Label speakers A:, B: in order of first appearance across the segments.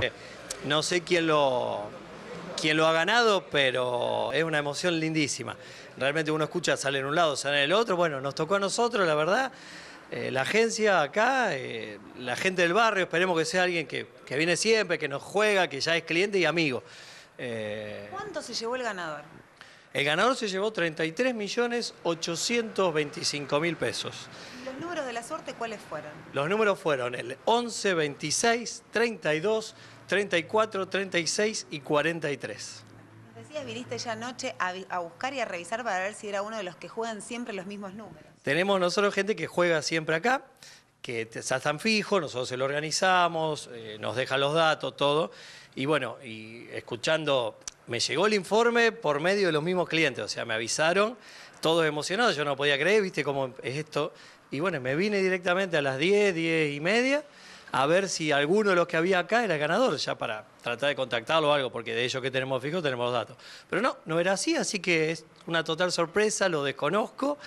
A: Eh, no sé quién lo, lo ha ganado, pero es una emoción lindísima. Realmente uno escucha, sale en un lado, sale en el otro. Bueno, nos tocó a nosotros, la verdad. Eh, la agencia acá, eh, la gente del barrio, esperemos que sea alguien que, viene siempre, que nos juega, que ya es cliente y amigo.
B: ¿Cuánto se llevó el ganador?
A: El ganador se llevó 33.825.000 pesos
B: suerte, ¿cuáles fueron?
A: Los números fueron el 11, 26, 32, 34, 36 y 43
B: Nos decías, viniste ya anoche a, buscar y a revisar para ver si era uno de los que juegan siempre los mismos números.
A: Tenemos nosotros gente que juega siempre acá, que está tan fijos, nosotros se lo organizamos, eh, nos deja los datos, todo. Y bueno, y escuchando, me llegó el informe por medio de los mismos clientes, o sea, me avisaron, todos emocionados, yo no podía creer, viste cómo es esto. Y bueno, me vine directamente a las 10, 10 y media a ver si alguno de los que había acá era el ganador, ya para tratar de contactarlo o algo, porque de ellos que tenemos fijos tenemos datos. Pero no, no era así, así que es una total sorpresa, lo desconozco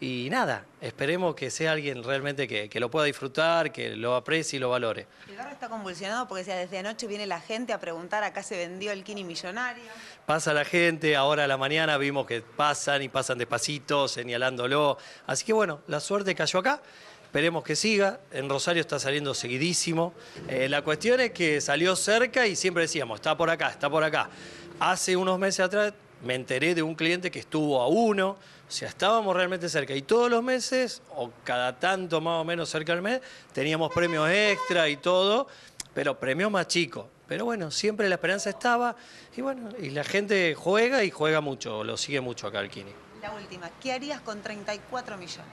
A: y nada, esperemos que sea alguien realmente que, lo pueda disfrutar, que lo aprecie y lo valore. El
B: barrio está convulsionado porque desde anoche viene la gente a preguntar, acá se vendió el Kini Millonario.
A: Pasa la gente, ahora a la mañana vimos que pasan y pasan despacito, señalándolo. Así que bueno, la suerte cayó acá. Esperemos que siga. En Rosario está saliendo seguidísimo. Eh, la cuestión es que salió cerca y siempre decíamos, está por acá, está por acá. Hace unos meses atrás me enteré de un cliente que estuvo a uno, o sea, estábamos realmente cerca. Y todos los meses, o cada tanto más o menos cerca del mes, teníamos premios extra y todo, pero premios más chicos. Pero bueno, siempre la esperanza estaba y bueno, y la gente juega y juega mucho, lo sigue mucho acá el Kini.
B: La última, ¿qué harías con 34 millones?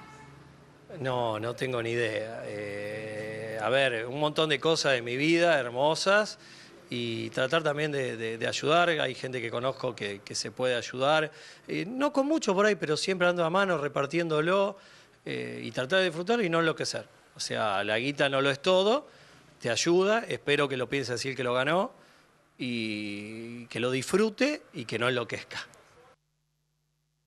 A: No, no tengo ni idea. Eh, a ver, un montón de cosas de mi vida hermosas y tratar también de, ayudar. Hay gente que conozco que, se puede ayudar, eh, no con mucho por ahí, pero siempre dando a mano repartiéndolo eh, y tratar de disfrutar y no enloquecer. O sea, la guita no lo es todo, te ayuda, espero que lo piense así el que lo ganó y que lo disfrute y que no enloquezca.